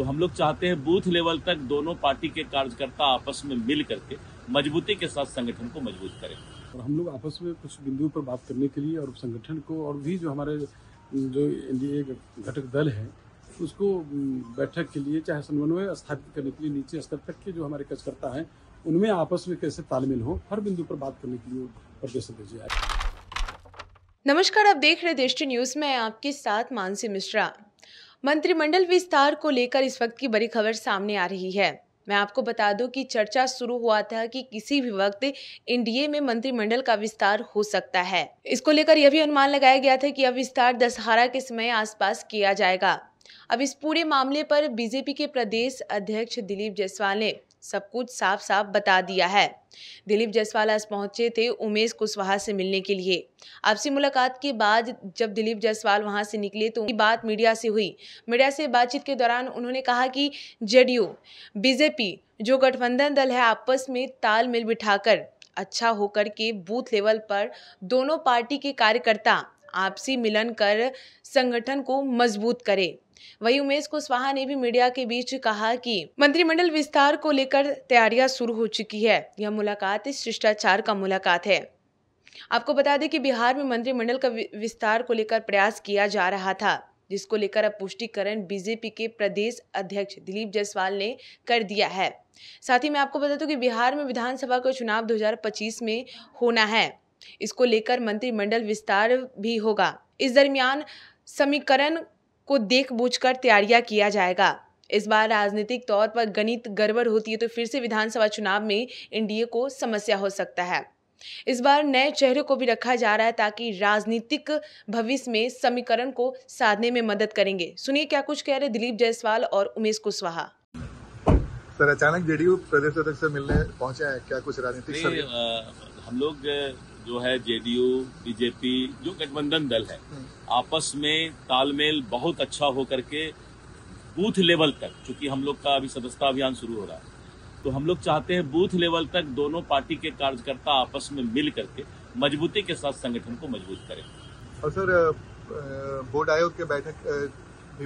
तो हम लोग चाहते हैं बूथ लेवल तक दोनों पार्टी के कार्यकर्ता आपस में मिल करके मजबूती के साथ संगठन को मजबूत करें और हम लोग आपस में कुछ बिंदुओं पर बात करने के लिए और संगठन को और भी जो हमारे जो एनडीए घटक दल है उसको बैठक के लिए चाहे समन्वय स्थापित करने के लिए नीचे स्तर तक के जो हमारे कार्यकर्ता हैं उनमें आपस में कैसे तालमेल हो हर बिंदु पर बात करने के लिए प्रदर्शन भेजे नमस्कार आप देख रहे दृष्टि न्यूज में आपके साथ मानसी मिश्रा मंत्रिमंडल विस्तार को लेकर इस वक्त की बड़ी खबर सामने आ रही है मैं आपको बता दूं कि चर्चा शुरू हुआ था कि किसी भी वक्त एनडीए में मंत्रिमंडल का विस्तार हो सकता है इसको लेकर यह भी अनुमान लगाया गया था कि अब विस्तार दशहरा के समय आसपास किया जाएगा अब इस पूरे मामले पर बीजेपी के प्रदेश अध्यक्ष दिलीप जायसवाल ने सब कुछ साफ साफ बता दिया है दिलीप जायसवाल आज पहुंचे थे उमेश कुशवाहा से मिलने के लिए आपसी मुलाकात के बाद जब दिलीप जायसवाल वहां से निकले तो उनकी बात मीडिया से हुई मीडिया से बातचीत के दौरान उन्होंने कहा कि जेडीयू बीजेपी जो गठबंधन दल है आपस में तालमेल बिठाकर अच्छा होकर के बूथ लेवल पर दोनों पार्टी के कार्यकर्ता आपसी मिलन कर संगठन को मजबूत करे वही उमेश कुशवाहा ने भी मीडिया के बीच कहा कि मंत्रिमंडल विस्तार को लेकर तैयारियां शुरू हो चुकी है यह मुलाकात शिष्टाचार का मुलाकात है आपको बता दें कि बिहार में मंत्रिमंडल का विस्तार को लेकर प्रयास किया जा रहा था जिसको लेकर अब पुष्टिकरण बीजेपी के प्रदेश अध्यक्ष दिलीप जायसवाल ने कर दिया है साथ ही मैं आपको बता दूं कि बिहार में विधानसभा का चुनाव 2025 में होना है इसको लेकर मंत्रिमंडल विस्तार भी होगा इस दरमियान समीकरण को देख बूझ कर तैयारियां किया जाएगा इस बार राजनीतिक तौर पर गणित गड़बड़ होती है तो फिर से विधानसभा चुनाव में एनडीए को समस्या हो सकता है इस बार नए चेहरे को भी रखा जा रहा है ताकि राजनीतिक भविष्य में समीकरण को साधने में मदद करेंगे सुनिए क्या कुछ कह रहे दिलीप जायसवाल और उमेश कुशवाहा सर अचानक जेडीयू प्रदेश अध्यक्ष से मिलने पहुंचे हैं क्या कुछ राजनीतिक हम लोग जो है जेडीयू बीजेपी जो गठबंधन दल है हम्म। आपस में तालमेल बहुत अच्छा हो करके बूथ लेवल तक चूंकि हम लोग का अभी सदस्यता अभियान शुरू हो रहा है तो हम लोग चाहते हैं बूथ लेवल तक दोनों पार्टी के कार्यकर्ता आपस में मिल करके मजबूती के साथ संगठन को मजबूत करें और सर बोर्ड आयोग के बैठक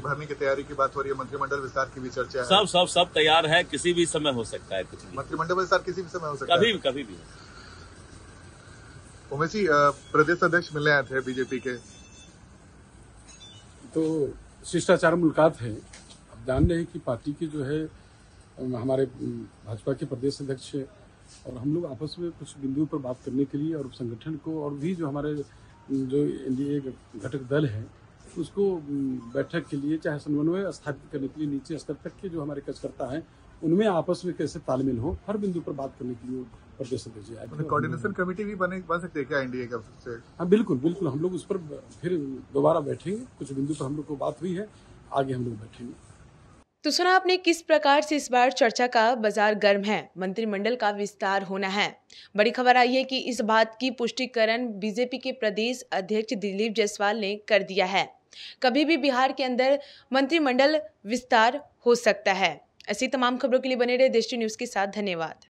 भरने की तैयारी की बात हो रही है मंत्रिमंडल विस्तार की भी चर्चा है सब सब सब तैयार है किसी भी समय हो सकता है कुछ मंत्रिमंडल विस्तार किसी भी समय हो सकता है कभी भी कभी भी उमेश जी प्रदेश अध्यक्ष मिलने आए थे बीजेपी के तो शिष्टाचार मुलाकात है अब जान रहे हैं कि पार्टी की जो है हमारे भाजपा के प्रदेश अध्यक्ष और हम लोग आपस में कुछ बिंदुओं पर बात करने के लिए और संगठन को और भी जो हमारे जो एनडीए घटक दल है उसको बैठक के लिए चाहे समन्वय स्थापित करने के लिए नीचे स्तर तक के जो हमारे कार्यकर्ता हैं उनमें आपस में कैसे तालमेल हो हर बिंदु पर बात करने के लिए प्रदर्शन भेजे कोऑर्डिनेशन कमेटी भी बने बन सकते हैं क्या एनडीए का हाँ बिल्कुल बिल्कुल हम लोग उस पर फिर दोबारा बैठेंगे कुछ बिंदु पर हम लोग को बात हुई है आगे हम लोग बैठेंगे तो सुना आपने किस प्रकार से इस बार चर्चा का बाजार गर्म है मंत्रिमंडल का विस्तार होना है बड़ी खबर आई है कि इस बात की पुष्टिकरण बीजेपी के प्रदेश अध्यक्ष दिलीप जायसवाल ने कर दिया है कभी भी बिहार के अंदर मंत्रिमंडल विस्तार हो सकता है ऐसी तमाम खबरों के लिए बने रहे दृष्टि न्यूज़ के साथ धन्यवाद